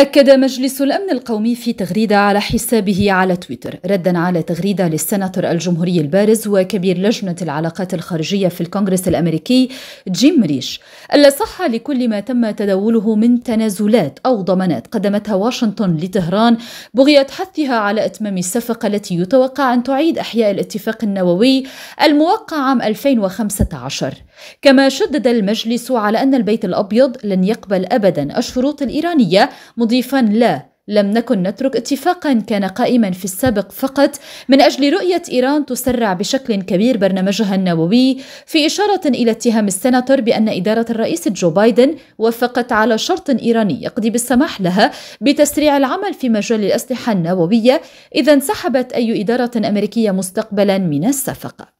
أكد مجلس الأمن القومي في تغريدة على حسابه على تويتر ردا على تغريدة للسناتور الجمهوري البارز وكبير لجنة العلاقات الخارجية في الكونغرس الأمريكي جيم ريش ألا صح لكل ما تم تداوله من تنازلات أو ضمانات قدمتها واشنطن لطهران بغية حثها على إتمام الصفقة التي يتوقع أن تعيد أحياء الاتفاق النووي الموقع عام 2015 كما شدد المجلس على أن البيت الأبيض لن يقبل أبدا الشروط الإيرانية مضيفا لا لم نكن نترك اتفاقا كان قائما في السابق فقط من اجل رؤيه ايران تسرع بشكل كبير برنامجها النووي في اشاره الى اتهام السناتور بان اداره الرئيس جو بايدن وافقت على شرط ايراني يقضي بالسماح لها بتسريع العمل في مجال الاسلحه النوويه اذا انسحبت اي اداره امريكيه مستقبلا من الصفقه